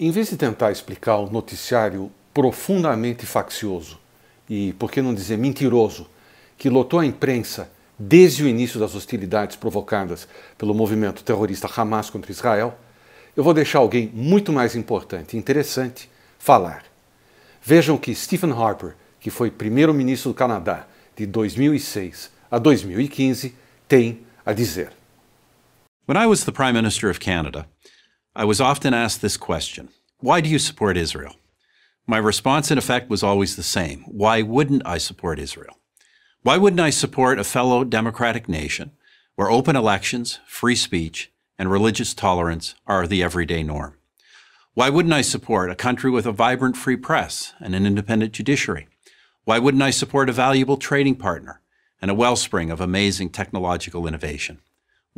Em vez de tentar explicar o noticiário profundamente faccioso e, por que não dizer, mentiroso, que lotou a imprensa desde o início das hostilidades provocadas pelo movimento terrorista Hamas contra Israel, eu vou deixar alguém muito mais importante e interessante falar. Vejam que Stephen Harper, que foi primeiro-ministro do Canadá de 2006 a 2015, tem a dizer. When I was the Prime Minister of Canada, I was often asked this question Why do you support Israel? My response, in effect, was always the same Why wouldn't I support Israel? Why wouldn't I support a fellow democratic nation where open elections, free speech, and religious tolerance are the everyday norm? Why wouldn't I support a country with a vibrant free press and an independent judiciary? Why wouldn't I support a valuable trading partner and a wellspring of amazing technological innovation?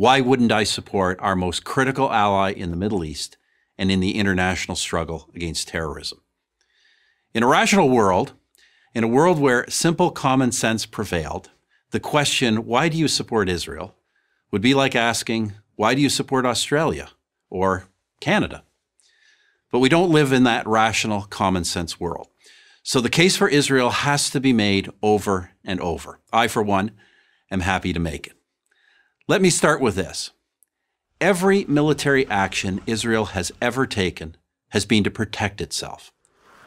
Why wouldn't I support our most critical ally in the Middle East and in the international struggle against terrorism? In a rational world, in a world where simple common sense prevailed, the question, why do you support Israel, would be like asking, why do you support Australia or Canada? But we don't live in that rational common sense world. So the case for Israel has to be made over and over. I, for one, am happy to make it. Let me start with this. Every military action Israel has ever taken has been to protect itself.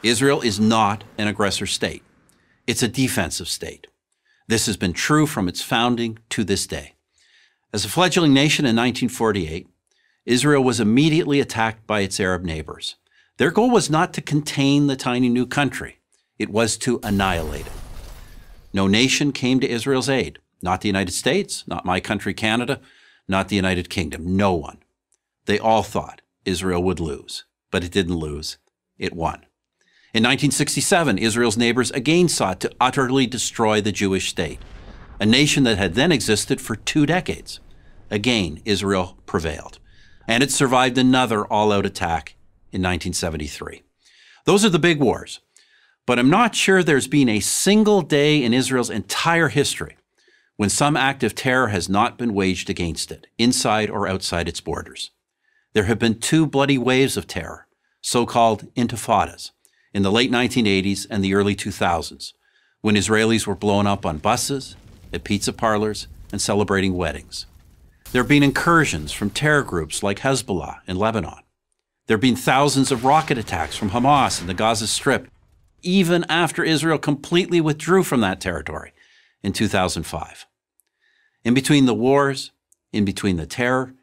Israel is not an aggressor state. It's a defensive state. This has been true from its founding to this day. As a fledgling nation in 1948, Israel was immediately attacked by its Arab neighbors. Their goal was not to contain the tiny new country. It was to annihilate it. No nation came to Israel's aid. Not the United States, not my country, Canada, not the United Kingdom, no one. They all thought Israel would lose, but it didn't lose, it won. In 1967, Israel's neighbors again sought to utterly destroy the Jewish state, a nation that had then existed for two decades. Again, Israel prevailed, and it survived another all out attack in 1973. Those are the big wars, but I'm not sure there's been a single day in Israel's entire history when some act of terror has not been waged against it, inside or outside its borders. There have been two bloody waves of terror, so called intifadas, in the late 1980s and the early 2000s, when Israelis were blown up on buses, at pizza parlors, and celebrating weddings. There have been incursions from terror groups like Hezbollah in Lebanon. There have been thousands of rocket attacks from Hamas in the Gaza Strip, even after Israel completely withdrew from that territory in 2005. In between the wars, in between the terror,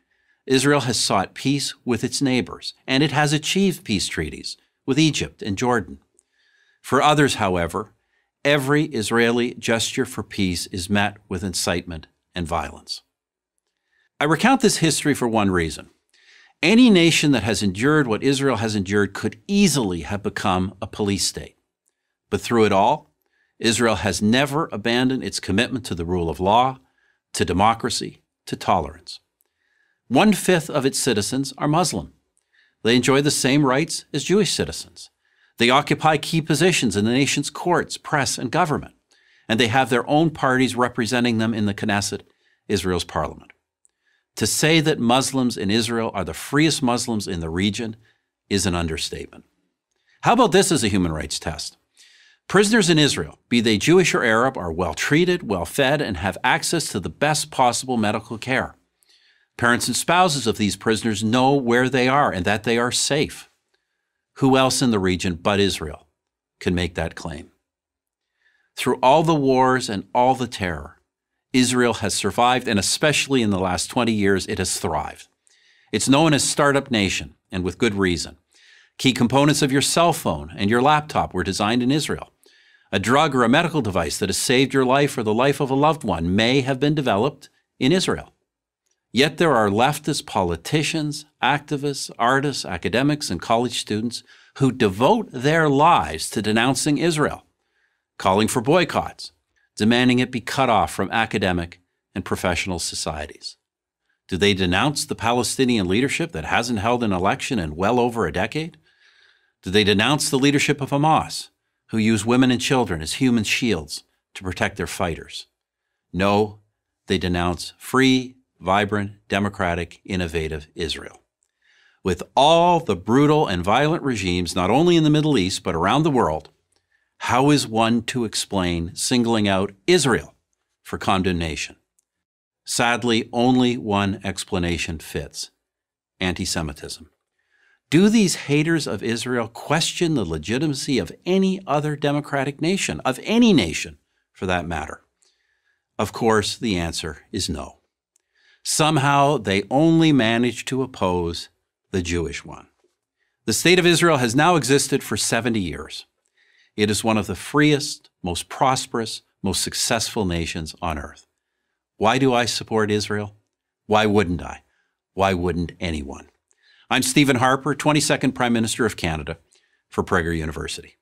Israel has sought peace with its neighbors, and it has achieved peace treaties with Egypt and Jordan. For others, however, every Israeli gesture for peace is met with incitement and violence. I recount this history for one reason. Any nation that has endured what Israel has endured could easily have become a police state. But through it all, Israel has never abandoned its commitment to the rule of law, to democracy, to tolerance. One fifth of its citizens are Muslim. They enjoy the same rights as Jewish citizens. They occupy key positions in the nation's courts, press, and government, and they have their own parties representing them in the Knesset, Israel's parliament. To say that Muslims in Israel are the freest Muslims in the region is an understatement. How about this as a human rights test? Prisoners in Israel, be they Jewish or Arab, are well treated, well fed, and have access to the best possible medical care. Parents and spouses of these prisoners know where they are and that they are safe. Who else in the region but Israel can make that claim? Through all the wars and all the terror, Israel has survived, and especially in the last 20 years, it has thrived. It's known as Startup Nation, and with good reason. Key components of your cell phone and your laptop were designed in Israel. A drug or a medical device that has saved your life or the life of a loved one may have been developed in Israel. Yet there are leftist politicians, activists, artists, academics, and college students who devote their lives to denouncing Israel, calling for boycotts, demanding it be cut off from academic and professional societies. Do they denounce the Palestinian leadership that hasn't held an election in well over a decade? Do they denounce the leadership of Hamas, who use women and children as human shields to protect their fighters. No, they denounce free, vibrant, democratic, innovative Israel. With all the brutal and violent regimes, not only in the Middle East, but around the world, how is one to explain singling out Israel for condemnation? Sadly, only one explanation fits anti Semitism. Do these haters of Israel question the legitimacy of any other democratic nation, of any nation for that matter? Of course, the answer is no. Somehow they only managed to oppose the Jewish one. The state of Israel has now existed for 70 years. It is one of the freest, most prosperous, most successful nations on earth. Why do I support Israel? Why wouldn't I? Why wouldn't anyone? I'm Stephen Harper, 22nd Prime Minister of Canada for Prager University.